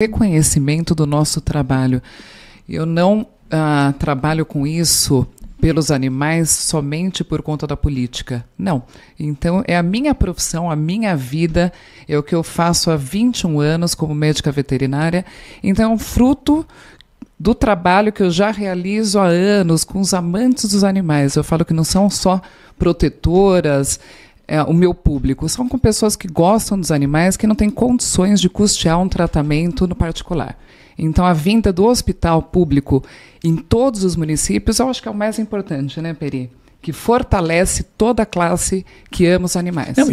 reconhecimento do nosso trabalho. Eu não ah, trabalho com isso pelos animais somente por conta da política. Não. Então, é a minha profissão, a minha vida, é o que eu faço há 21 anos como médica veterinária. Então, é um fruto do trabalho que eu já realizo há anos com os amantes dos animais. Eu falo que não são só protetoras, é, o meu público. São com pessoas que gostam dos animais, que não têm condições de custear um tratamento no particular. Então, a vinda do hospital público em todos os municípios, eu acho que é o mais importante, né, Peri? Que fortalece toda a classe que ama os animais. Não,